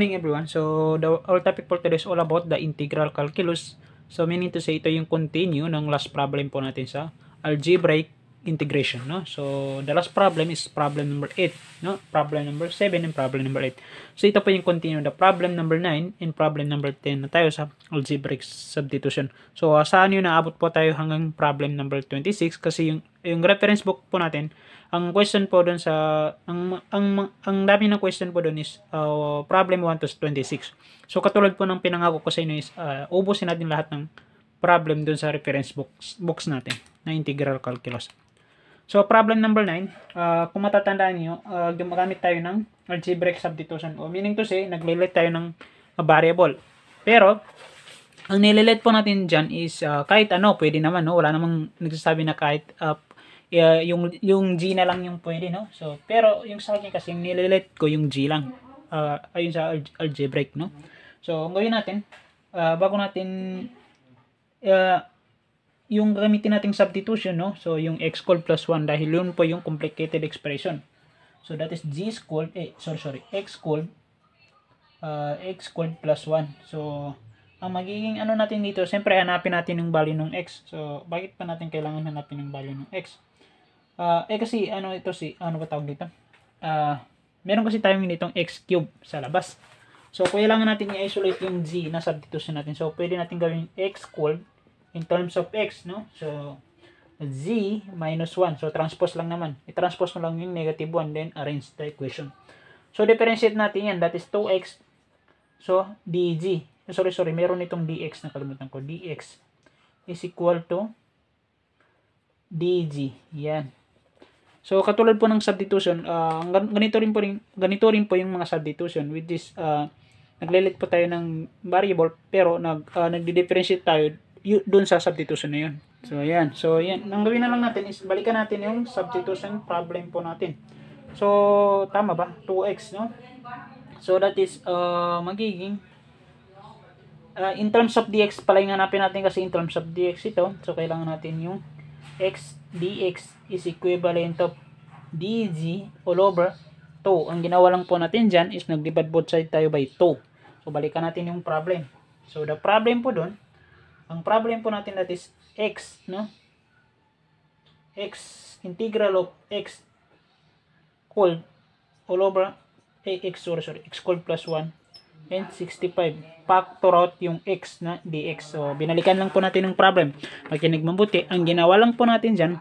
morning everyone. So, the, our topic for today is all about the integral calculus. So, meaning to say, ito yung continue ng last problem po natin sa algebraic integration, no? So, the last problem is problem number 8, no? Problem number 7 and problem number 8. So, ito pa yung continue the problem number 9 and problem number 10 na tayo sa algebraic substitution. So, asahan niyo na abot po tayo hanggang problem number 26 kasi yung, yung reference book po natin, ang question po doon sa, ang, ang, ang dami ng question po doon is uh, problem 1 to 26. So, katulad po ng pinangako ko sa inyo is, uh, ubusin natin lahat ng problem doon sa reference box, books natin na integral calculus. So, problem number 9, uh, ah, kung matatandaan nyo, uh, ah, gumagamit tayo ng algebraic substitution. O, meaning to say, naglilit tayo ng ah, variable. Pero, ang nililit po natin dyan is uh, kahit ano, pwede naman, no? Wala namang nagsasabi na kahit uh, yung, yung G na lang yung pwede, no? So, pero yung sa akin kasi, nililit ko yung G lang. Uh, ayun sa algebraic, no? So, ang gawin natin, uh, bago natin uh, yung gamitin nating substitution, no? So, yung x called plus 1 dahil yun po yung complicated expression. So, that is g called, eh, sorry, sorry, x called, uh, x called plus 1. So, ang magiging ano natin dito, siyempre hanapin natin yung value ng x. So, bakit pa natin kailangan hanapin yung value ng x? Uh, eh kasi, ano ito si, ano ba tawag dito? Uh, meron kasi tayong nitong x cube sa labas. So, kailangan natin i-isolate yung g na substitution natin. So, pwede natin gawin x called in terms of x, no? So, z minus 1. So, transpose lang naman. I-transpose mo lang yung negative 1, then arrange the equation. So, differentiate natin yan. That is 2x. So, dg. Eh, sorry, sorry. Meron itong dx. Nakalimutan ko. dx is equal to dg. Yan. So, katulad po ng substitution, uh, ganito, rin po rin, ganito rin po yung mga substitution, which is, uh, ah, naglilit po tayo ng variable, pero nag, uh, nagdi-differentiate tayo doon sa substitution na yun. So, ayan. So, ayan. Ang gawin na lang natin is balikan natin yung substitution problem po natin. So, tama ba? 2x, no? So, that is uh, magiging uh, in terms of dx pala yung hanapin natin kasi in terms of dx ito. So, kailangan natin yung x dx is equivalent of dg all over 2. Ang ginawa lang po natin dyan is nag-divide both side tayo by 2. So, balikan natin yung problem. So, the problem po doon ang problem po natin that is x, no? x integral of x called all over ay, sorry sorry x called plus 1 and 65 factor out yung x na dx so binalikan lang po natin ng problem makinig mabuti ang ginawa lang po natin dyan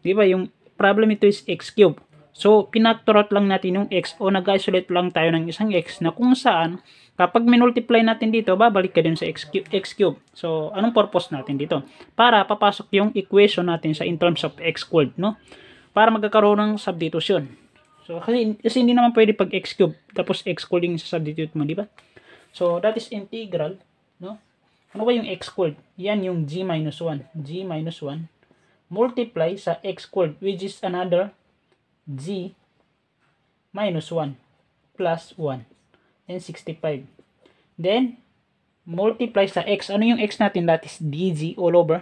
di ba yung problem ito is x cube So, pinactor out lang natin yung x o nag-isolate lang tayo ng isang x na kung saan kapag minultiply natin dito, babalik ka din sa x cube, x cube. So, anong purpose natin dito? Para papasok yung equation natin sa in terms of x cubed, no? Para magkakaroon ng substitution. So, kasi, kasi hindi naman pwede pag x cube tapos x cubed yung substitute mo, di ba? So, that is integral, no? Ano ba yung x cubed? Yan yung g minus 1. g minus 1 multiply sa x cubed which is another G minus 1 plus 1 and 65. Then, multiply sa x. Ano yung x natin? That is dg all over.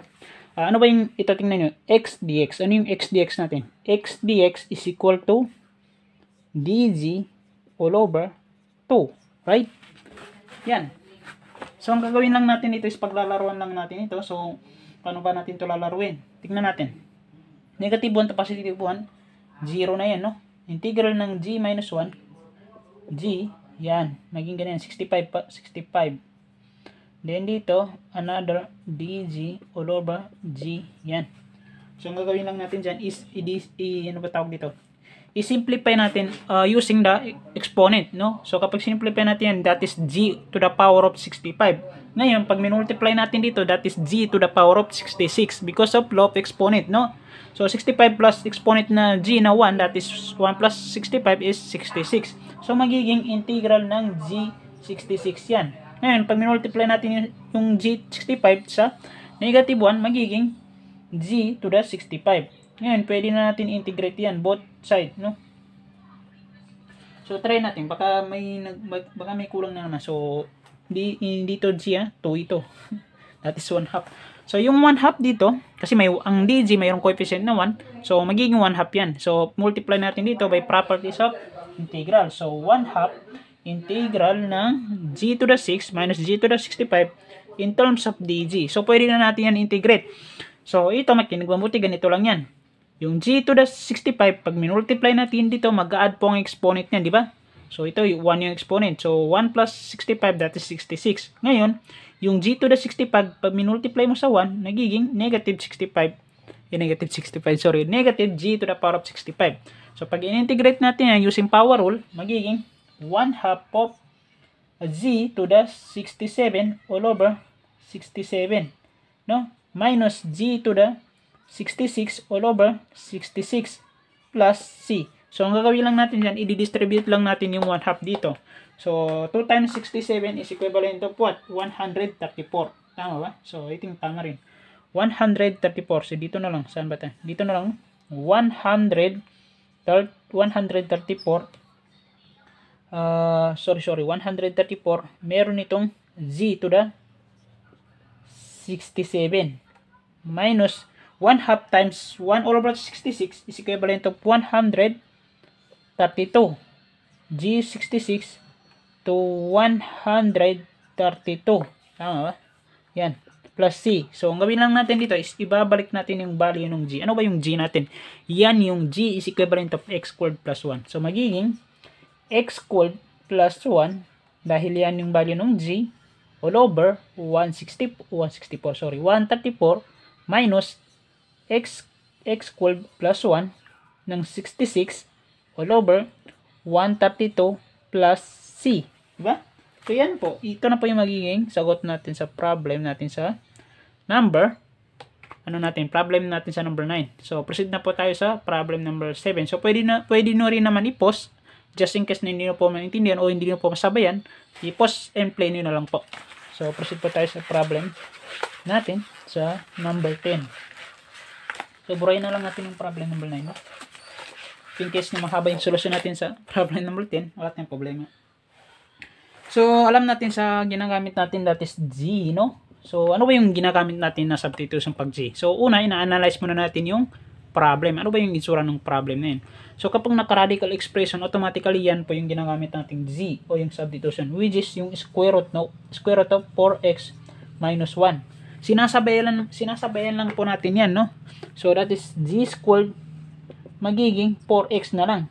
Uh, ano ba yung itatingnan nyo? x dx. Ano yung x dx natin? x dx is equal to dg all over 2. Right? Yan. So, ang gagawin lang natin ito is paglalaruan lang natin ito. So, paano ba natin ito lalaruin? Tingnan natin. Negative 1 to positive 1 0 na yan, no? Integral ng g minus 1, g, yan, naging ganyan, 65, pa, 65. Then dito, another dg all over g, yan. So, ang gagawin lang natin dyan is, i, i ano ba tawag dito? I-simplify natin uh, using the exponent, no? So, kapag simplify natin yan, that is g to the power of 65. Ngayon, pag minultiply natin dito, that is g to the power of 66 because of law of exponent, no? So, 65 plus exponent na g na 1, that is 1 plus 65 is 66. So, magiging integral ng g 66 yan. Ngayon, pag minultiply natin yung g 65 sa negative 1, magiging g to the 65. Ngayon, pwede na natin integrate yan, both side, no? So, try natin. Baka may, baka may kulang na naman. So, Di, dito siya, to ah. ito. That is 1 half. So, yung 1 half dito, kasi may, ang DG mayroong coefficient na 1, so magiging 1 half yan. So, multiply natin dito by properties of integral. So, 1 half integral ng g to the 6 minus g to the 65 in terms of dg. So, pwede na natin yan integrate. So, ito, makinig mabuti, ganito lang yan. Yung g to the 65, pag minultiply natin dito, mag-add po ang exponent niyan, di ba? So, ito yung 1 yung exponent. So, 1 plus 65, that is 66. Ngayon, yung g to the 65, pag minultiply mo sa 1, nagiging negative 65. Eh, negative 65, sorry. Negative g to the power of 65. So, pag in-integrate natin yan using power rule, magiging 1 half of z to the 67 all over 67. No? Minus g to the 66 all over 66 plus c. So, ang gagawin lang natin dyan, i-distribute lang natin yung 1 half dito. So, 2 times 67 is equivalent of what? 134. Tama ba? So, I think tama rin. 134. So, dito na lang. Saan ba tayo? Dito na lang. 100, 134. Uh, sorry, sorry. 134. Meron itong z to the 67 minus 1 half times 1 over 66 is equivalent of 100 132 G66 to 132 tama ba? yan plus C so ang gawin lang natin dito is ibabalik natin yung value ng G ano ba yung G natin yan yung G is equivalent of X squared plus 1 so magiging X squared plus 1 dahil yan yung value ng G all over 160, 164 sorry 134 minus X X squared plus 1 ng 66 all over 132 plus C. Diba? So, yan po. Ito na po yung magiging sagot natin sa problem natin sa number. Ano natin? Problem natin sa number 9. So, proceed na po tayo sa problem number 7. So, pwede, na, pwede na rin naman i-post just in case na hindi nyo po maintindihan o hindi nyo po masabayan, i-post and play nyo na lang po. So, proceed po tayo sa problem natin sa number 10. So, burayin na lang natin yung problem number 9 in case na mahaba yung solusyon natin sa problem number 10, wala tayong problema. So, alam natin sa ginagamit natin that is G, no? So, ano ba yung ginagamit natin na substitution pag G? So, una, ina-analyze muna natin yung problem. Ano ba yung itsura ng problem na yun? So, kapag naka-radical expression, automatically yan po yung ginagamit nating Z o yung substitution, which is yung square root, no, square root of 4x minus 1. Sinasabayan, sinasabayan lang po natin yan, no? So, that is G squared magiging 4x na lang.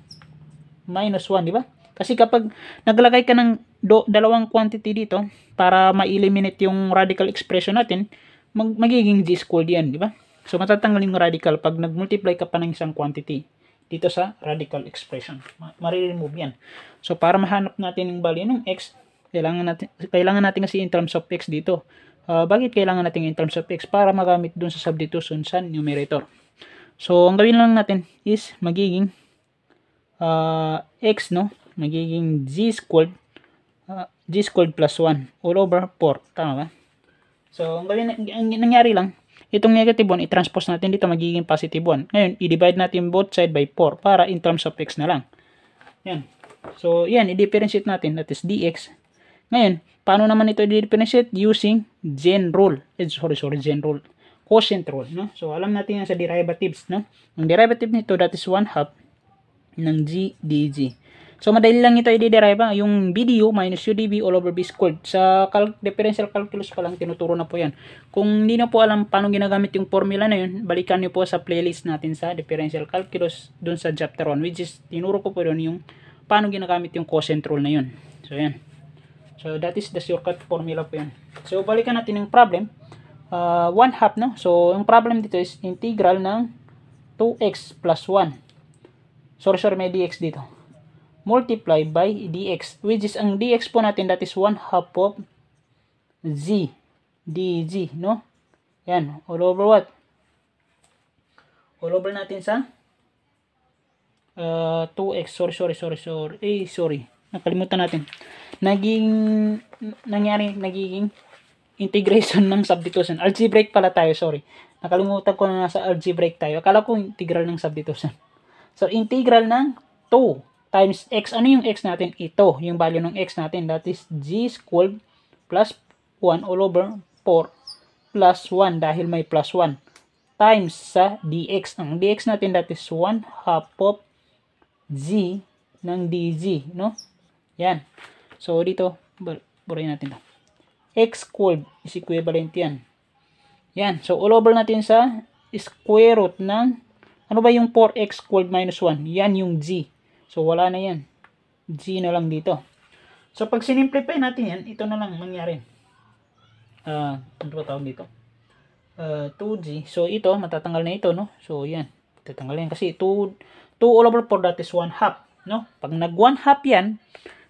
Minus 1, di ba? Kasi kapag naglagay ka ng do, dalawang quantity dito para ma-eliminate yung radical expression natin, mag, magiging g squared yan, di ba? So matatanggal yung radical pag nag-multiply ka pa ng isang quantity dito sa radical expression. Mariremove yan. So para mahanap natin yung value ng x, kailangan natin kailangan natin kasi in terms of x dito. Uh, bakit kailangan natin in terms of x para magamit dun sa substitution sa numerator? So, ang gawin lang natin is magiging uh, x, no? Magiging g squared, uh, ah, g squared plus 1 all over 4. Tama ba? So, ang gawin, ang nangyari lang, itong negative 1, i-transpose natin dito, magiging positive 1. Ngayon, i-divide natin both side by 4 para in terms of x na lang. Yan. So, yan, i-differentiate natin, that is dx. Ngayon, paano naman ito i-differentiate? Using gen rule. Eh, sorry, sorry, gen rule quotient rule, no? So, alam natin yan sa derivatives, no? Ang derivative nito, that is 1 half ng g dg. So, madali lang ito i-derive, yung BDU minus UDV all over B squared. Sa cal differential calculus pa lang, tinuturo na po yan. Kung hindi na po alam paano ginagamit yung formula na yun, balikan niyo po sa playlist natin sa differential calculus dun sa chapter 1, which is, tinuro ko po dun yung paano ginagamit yung quotient rule na yun. So, yan. So, that is the shortcut formula po yan. So, balikan natin yung problem uh, ah, 1 half, no? So, ang problem dito is integral ng 2x plus 1. Sorry, sorry, may dx dito. Multiply by dx, which is ang dx po natin, that is 1 half of z, dz, no? Yan, all over what? All over natin sa uh, ah, 2x, sorry, sorry, sorry, sorry, eh, sorry. Nakalimutan natin. Naging, nangyari, nagiging integration ng substitution. Algebraic pala tayo, sorry. Nakalimutan ko na nasa algebraic tayo. Akala ko integral ng substitution. So, integral ng 2 times x. Ano yung x natin? Ito, yung value ng x natin. That is g squared plus 1 all over 4 plus 1 dahil may plus 1 times sa dx. Ang dx natin that is 1 half of g ng dg. No? Yan. So, dito, buray natin ito x cubed is equivalent yan. Yan. So, all over natin sa square root ng ano ba yung 4x cubed minus 1? Yan yung g. So, wala na yan. g na lang dito. So, pag sinimplify natin yan, ito na lang mangyari. Uh, ano ba tawag dito? Uh, ah, 2g. So, ito, matatanggal na ito, no? So, yan. Tatanggal yan. Kasi 2, 2 all over 4, that is 1 half. No? Pag nag 1 half yan,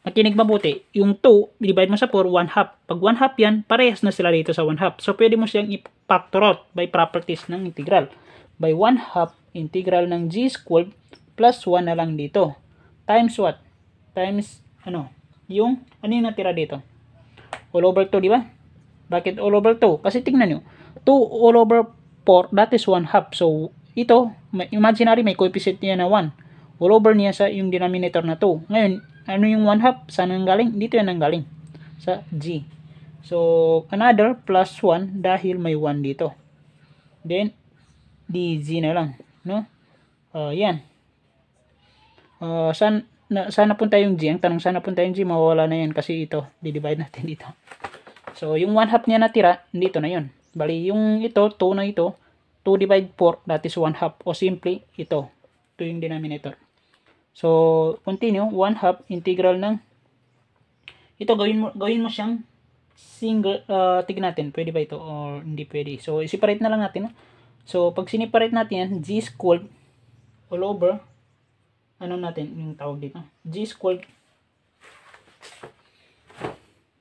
Nakinig mabuti. Yung 2, divide mo sa 4, 1 half. Pag 1 half yan, parehas na sila dito sa 1 half. So, pwede mo siyang i-factor out by properties ng integral. By 1 half, integral ng g squared plus 1 na lang dito. Times what? Times, ano? Yung, ano yung natira dito? All over 2, di ba? Bakit all over 2? Kasi tingnan nyo. 2 all over 4, that is 1 half. So, ito, imaginary may coefficient niya na 1. All over niya sa yung denominator na 2. Ngayon, ano yung 1 half? Saan ang galing? Dito yan ang galing. Sa G. So, another plus 1 dahil may 1 dito. Then, DG na lang. No? Uh, yan. Uh, ah, saan, na, saan napunta yung G? Ang tanong saan napunta yung G? Mawawala na yan kasi ito. Didivide natin dito. So, yung 1 half niya natira, dito na yun. Bali, yung ito, 2 na ito, 2 divide 4, that is 1 half. O simply, ito. Ito yung denominator. So, continue. 1 half integral ng ito gawin mo gawin mo siyang single uh, ah, tignan natin pwede ba ito or hindi pwede so i-separate na lang natin so pag siniparate natin yan g squared all over ano natin yung tawag dito g squared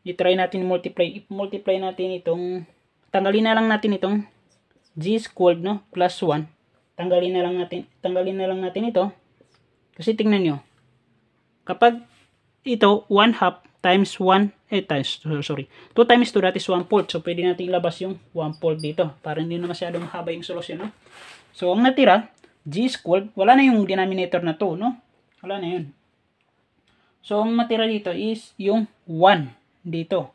i-try natin multiply i multiply natin itong tanggalin na lang natin itong g squared no plus 1 tanggalin na lang natin tanggalin na lang natin ito kasi tingnan nyo, kapag ito, 1 half times 1, eh times, sorry, 2 times 2 that is 1 fourth. So, pwede natin ilabas yung 1 fourth dito para hindi na masyadong haba yung solusyon, no? So, ang natira, g squared, wala na yung denominator na 2, no? Wala na yun. So, ang matira dito is yung 1 dito.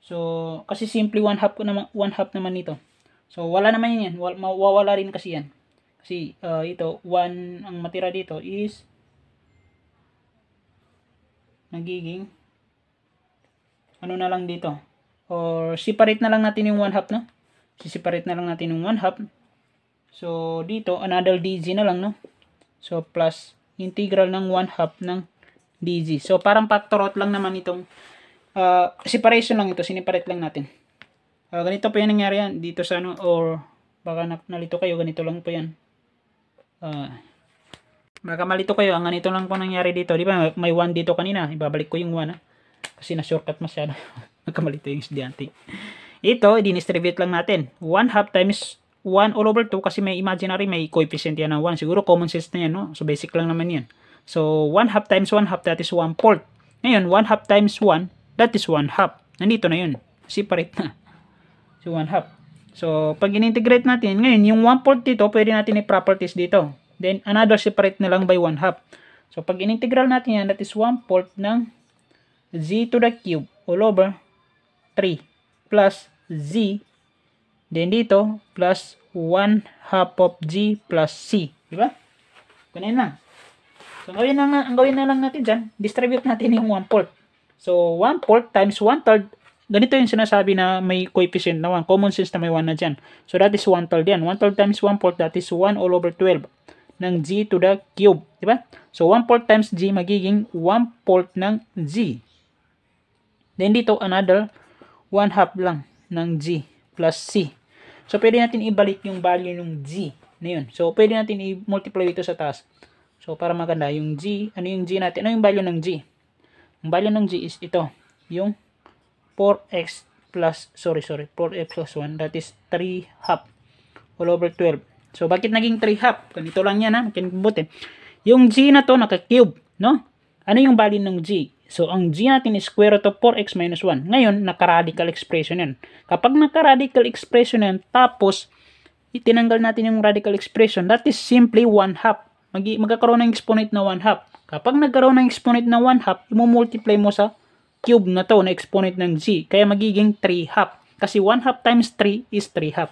So, kasi simply 1 half, naman, 1 half naman nito. So, wala naman yun yan. Mawawala rin kasi yan. Kasi uh, ito, 1 ang matira dito is nagiging ano na lang dito. Or separate na lang natin yung 1 half, no? Si-separate na lang natin yung 1 half. So, dito, another DG na lang, no? So, plus integral ng 1 half ng DG. So, parang factor out lang naman itong uh, separation lang ito. Siniparate lang natin. Uh, ganito pa yan nangyari yan dito sa ano or baka nalito kayo. Ganito lang po yan uh, ah. magkamalito kayo ang ganito lang po nangyari dito di ba may 1 dito kanina ibabalik ko yung 1 ha? Ah. kasi na shortcut masyado magkamalito yung estudyante ito i-distribute lang natin 1 half times 1 all over 2 kasi may imaginary may coefficient yan ng 1 siguro common sense na yan no? so basic lang naman yan so 1 half times 1 half that is 1 fourth ngayon 1 half times 1 that is 1 half nandito na yun separate na so 1 half So, pag in-integrate natin, ngayon, yung 1 fourth dito, pwede natin i-properties dito. Then, another separate na lang by 1 half. So, pag in-integral natin yan, that is 1 4 ng z to the cube all over 3 plus z. Then, dito, plus 1 half of g plus c. Diba? Ganyan lang. So, ang gawin na, ang gawin na lang natin dyan, distribute natin yung 1 4 So, 1 4 times 1 3 ganito yung sinasabi na may coefficient na 1. Common sense na may 1 na dyan. So that is 1 12 yan. 1 12 times 1 fourth that is 1 all over 12 ng g to the cube. Diba? So 1 fourth times g magiging 1 fourth ng g. Then dito another 1 half lang ng g plus c. So pwede natin ibalik yung value ng g na yun. So pwede natin i-multiply ito sa taas. So para maganda yung g, ano yung g natin? Ano yung value ng g? Ang value ng g is ito, yung 4x plus, sorry, sorry, 4x plus 1, that is 3 half all over 12. So, bakit naging 3 half? Ganito lang yan, ha? eh. Yung g na to, naka-cube, no? Ano yung value ng g? So, ang g natin is square root of 4x minus 1. Ngayon, naka-radical expression yan. Kapag naka-radical expression yan, tapos, itinanggal natin yung radical expression, that is simply 1 half. Mag magkakaroon ng exponent na 1 half. Kapag nagkaroon ng exponent na 1 half, imumultiply mo sa cube na to na exponent ng z. Kaya magiging 3 half. Kasi 1 half times 3 is 3 half.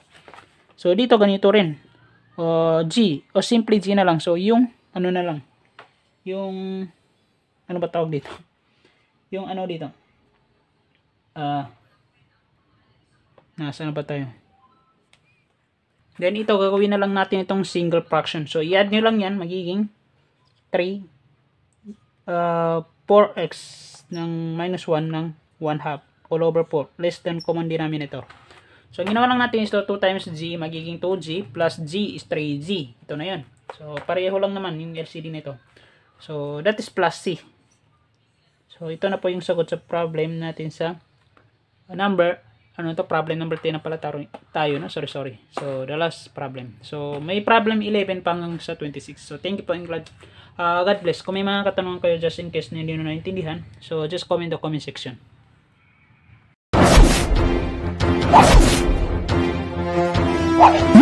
So, dito ganito rin. O, g. O, simply g na lang. So, yung, ano na lang. Yung, ano ba tawag dito? Yung ano dito? Ah, uh, nasa na ba tayo? Then, ito, gagawin na lang natin itong single fraction. So, i-add nyo lang yan. Magiging 3 uh, 4x ng minus 1 ng 1 half all over 4 less than common denominator. So, ginawa lang natin is 2 times g magiging 2g plus g is 3g. Ito na yan. So, pareho lang naman yung LCD nito. So, that is plus c. So, ito na po yung sagot sa problem natin sa number ano to problem number 10 na pala tayo, tayo no sorry sorry so the last problem so may problem 11 pang sa 26 so thank you po and glad uh, God bless kung may mga katanungan kayo just in case na hindi nyo naintindihan so just comment the comment section What?